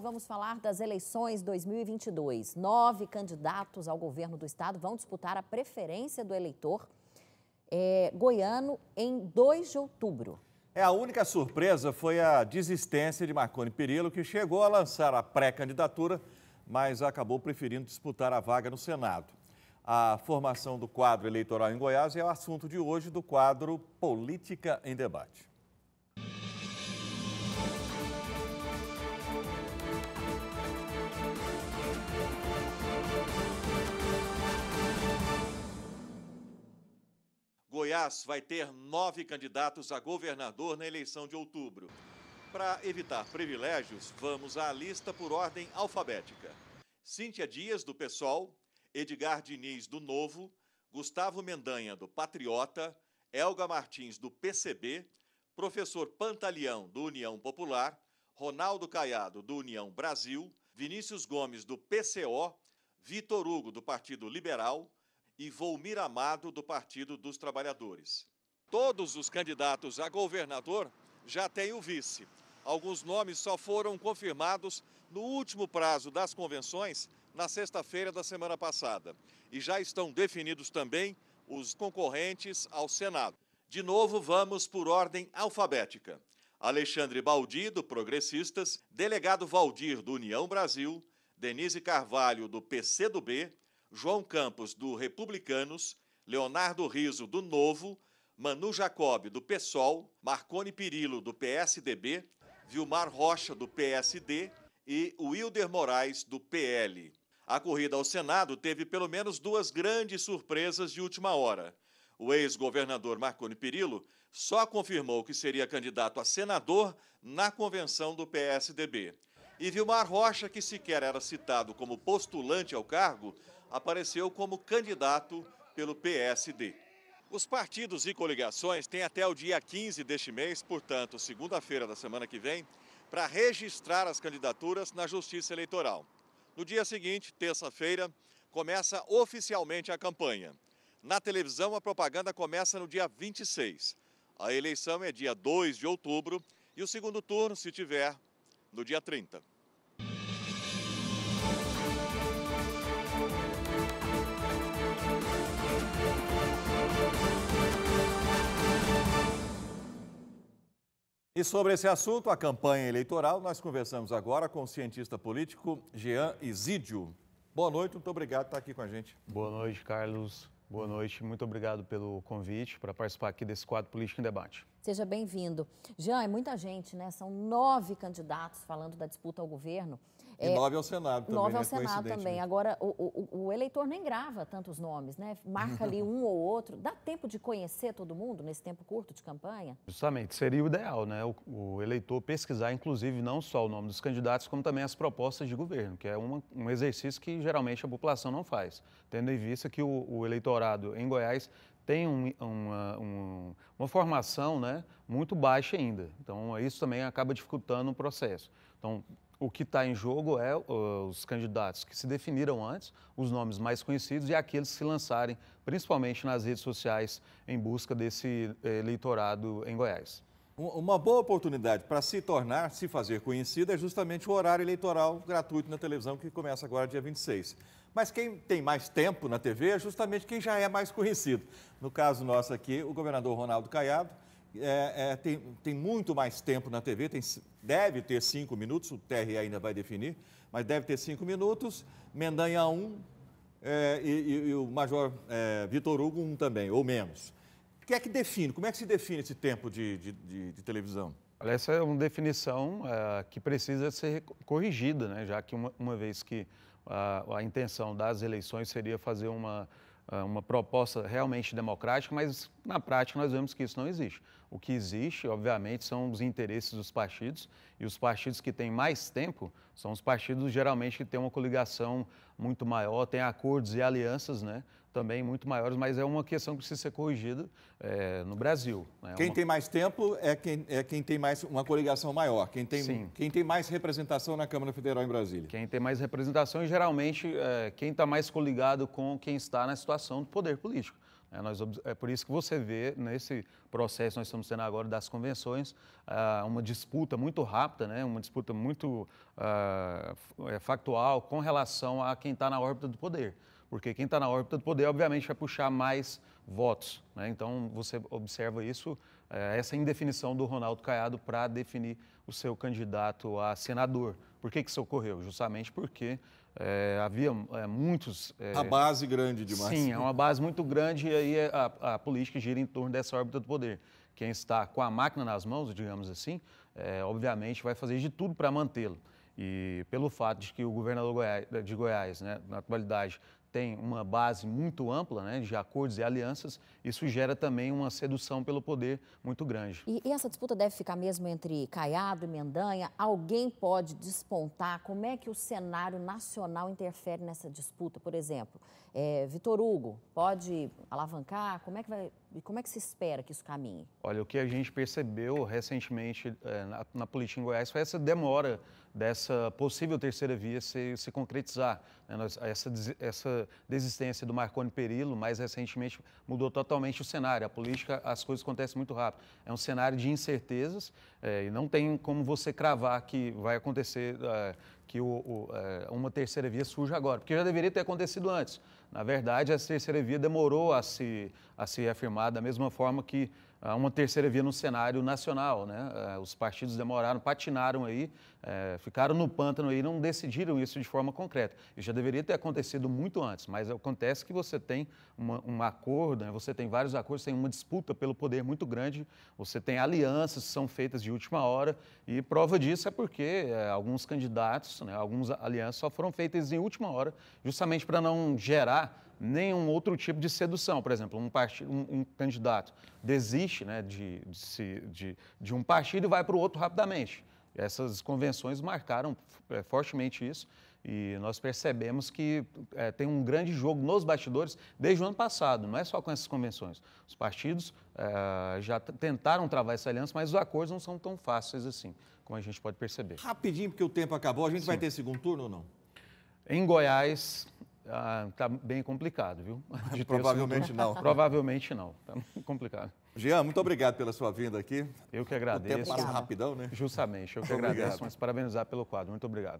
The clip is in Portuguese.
Vamos falar das eleições 2022. Nove candidatos ao governo do estado vão disputar a preferência do eleitor é, goiano em 2 de outubro. É, a única surpresa foi a desistência de Marconi Perillo, que chegou a lançar a pré-candidatura, mas acabou preferindo disputar a vaga no Senado. A formação do quadro eleitoral em Goiás é o assunto de hoje do quadro Política em Debate. Goiás vai ter nove candidatos a governador na eleição de outubro. Para evitar privilégios, vamos à lista por ordem alfabética: Cíntia Dias, do PSOL, Edgar Diniz, do Novo, Gustavo Mendanha, do Patriota, Elga Martins, do PCB, Professor Pantaleão, do União Popular, Ronaldo Caiado, do União Brasil, Vinícius Gomes, do PCO, Vitor Hugo, do Partido Liberal, e Volmir Amado, do Partido dos Trabalhadores. Todos os candidatos a governador já têm o vice. Alguns nomes só foram confirmados no último prazo das convenções, na sexta-feira da semana passada. E já estão definidos também os concorrentes ao Senado. De novo, vamos por ordem alfabética. Alexandre Baldi, do Progressistas, delegado Valdir, do União Brasil, Denise Carvalho, do PCdoB, João Campos, do Republicanos, Leonardo Riso, do Novo, Manu Jacob, do PSOL, Marcone Pirillo, do PSDB, Vilmar Rocha, do PSD e Wilder Moraes, do PL. A corrida ao Senado teve pelo menos duas grandes surpresas de última hora. O ex-governador Marcone Pirillo só confirmou que seria candidato a senador na convenção do PSDB. E Vilmar Rocha, que sequer era citado como postulante ao cargo, apareceu como candidato pelo PSD. Os partidos e coligações têm até o dia 15 deste mês, portanto, segunda-feira da semana que vem, para registrar as candidaturas na Justiça Eleitoral. No dia seguinte, terça-feira, começa oficialmente a campanha. Na televisão, a propaganda começa no dia 26. A eleição é dia 2 de outubro e o segundo turno, se tiver, no dia 30. E sobre esse assunto, a campanha eleitoral, nós conversamos agora com o cientista político Jean Isídio. Boa noite, muito obrigado por estar aqui com a gente. Boa noite, Carlos. Boa noite, muito obrigado pelo convite para participar aqui desse quadro Político em Debate. Seja bem-vindo. Jean, é muita gente, né? São nove candidatos falando da disputa ao governo. E é, nove ao Senado também. Nove ao né? Senado também. Agora, o, o, o, eleitor nem grava tantos nomes, né? Marca ali um ou outro. Dá tempo de conhecer todo mundo nesse tempo curto de campanha? Justamente, seria o ideal, né? O, o eleitor pesquisar, inclusive, não só o nome dos candidatos, como também as propostas de governo, que é uma, um exercício que geralmente a população não faz, tendo em vista que o eleitorado em Goiás tem um, uma, um, uma, formação né, muito baixa ainda. Então, isso também acaba dificultando o processo. Então, o que está em jogo é uh, os candidatos que se definiram antes, os nomes mais conhecidos e aqueles que se lançarem, principalmente nas redes sociais, em busca desse eh, eleitorado em Goiás. Uma boa oportunidade para se tornar, se fazer conhecida, é justamente o horário eleitoral gratuito na televisão, que começa agora dia 26. Mas quem tem mais tempo na TV é justamente quem já é mais conhecido. No caso nosso aqui, o governador Ronaldo Caiado é, é, tem, tem muito mais tempo na TV, tem deve ter cinco minutos, o TRE ainda vai definir, mas deve ter cinco minutos, Mendanha um é, e, e, o Major é, Vitor Hugo um também, ou menos. O que é que define? Como é que se define esse tempo de, de, de, de televisão? essa é uma definição é, que precisa ser corrigida, né? já que uma, uma vez que a, a, intenção das eleições seria fazer uma, é, uma proposta realmente democrática, mas na prática nós vemos que isso não existe. O que existe, obviamente, são os interesses dos partidos, e os partidos que têm mais tempo são os partidos geralmente que têm uma coligação muito maior, têm acordos e alianças, né? Também muito maiores, mas é uma questão que precisa ser corrigida é, no Brasil. Né? Quem uma... tem mais tempo é quem, é quem tem mais uma coligação maior, quem tem, quem tem mais representação na Câmara Federal em Brasília. Quem tem mais representação e geralmente é, quem está mais coligado com quem está na situação do poder político. É, nós, é por isso que você vê nesse processo nós estamos tendo agora das convenções uh, uma disputa muito rápida, né, uma disputa muito uh, factual com relação a quem está na órbita do poder. Porque quem está na órbita do poder, obviamente, vai puxar mais votos. Né? Então, você observa isso, uh, essa indefinição do Ronaldo Caiado para definir o seu candidato a senador. Por que, que isso ocorreu? Justamente porque é, havia é, muitos. É... A base grande demais. Sim, é uma base muito grande e aí a, a, política gira em torno dessa órbita do poder. Quem está com a máquina nas mãos, digamos assim, é, obviamente vai fazer de tudo para mantê-lo. E pelo fato de que o governador de Goiás, né, na atualidade, tem uma base muito ampla né, de acordos e alianças, isso gera também uma sedução pelo poder muito grande. E, e, essa disputa deve ficar mesmo entre Caiado e Mendanha? Alguém pode despontar? Como é que o cenário nacional interfere nessa disputa? Por exemplo, é, Vitor Hugo pode alavancar? Como é, que vai, como é que se espera que isso caminhe? Olha, o que a gente percebeu recentemente é, na, na política em Goiás foi essa demora dessa possível terceira via se, se concretizar. Né? Essa, essa desistência do Marconi Perillo, mais recentemente, mudou totalmente o cenário. A política, as coisas acontecem muito rápido. É um cenário de incertezas é, e não tem como você cravar que vai acontecer, é, que o, o, é, uma terceira via surja agora, porque já deveria ter acontecido antes. Na verdade, essa terceira via demorou a se, a se afirmar da mesma forma que uma terceira via no cenário nacional. Né? É, os partidos demoraram, patinaram aí, é, ficaram no pântano aí, não decidiram isso de forma concreta. Isso já deveria ter acontecido muito antes, mas acontece que você tem uma, um acordo, né? você tem vários acordos, tem uma disputa pelo poder muito grande, você tem alianças que são feitas de última hora, e prova disso é porque é, alguns candidatos, né, algumas alianças só foram feitas em última hora, justamente para não gerar nenhum outro tipo de sedução. Por exemplo, um, partido, um, um candidato desiste né, de, de, de, de um partido e vai para o outro rapidamente. Essas convenções marcaram é, fortemente isso e nós percebemos que é, tem um grande jogo nos bastidores desde o ano passado, não é só com essas convenções. Os partidos é, já tentaram travar essa aliança, mas os acordos não são tão fáceis assim, como a gente pode perceber. Rapidinho, porque o tempo acabou, a gente Sim. vai ter segundo turno ou não? Em Goiás, ah, tá bem complicado, viu? Provavelmente não. Provavelmente não. Tá complicado. Jean, muito obrigado pela sua vinda aqui. Eu que agradeço. O tempo passa rapidão, né? Justamente, eu que agradeço, mas parabenizar pelo quadro. Muito obrigado.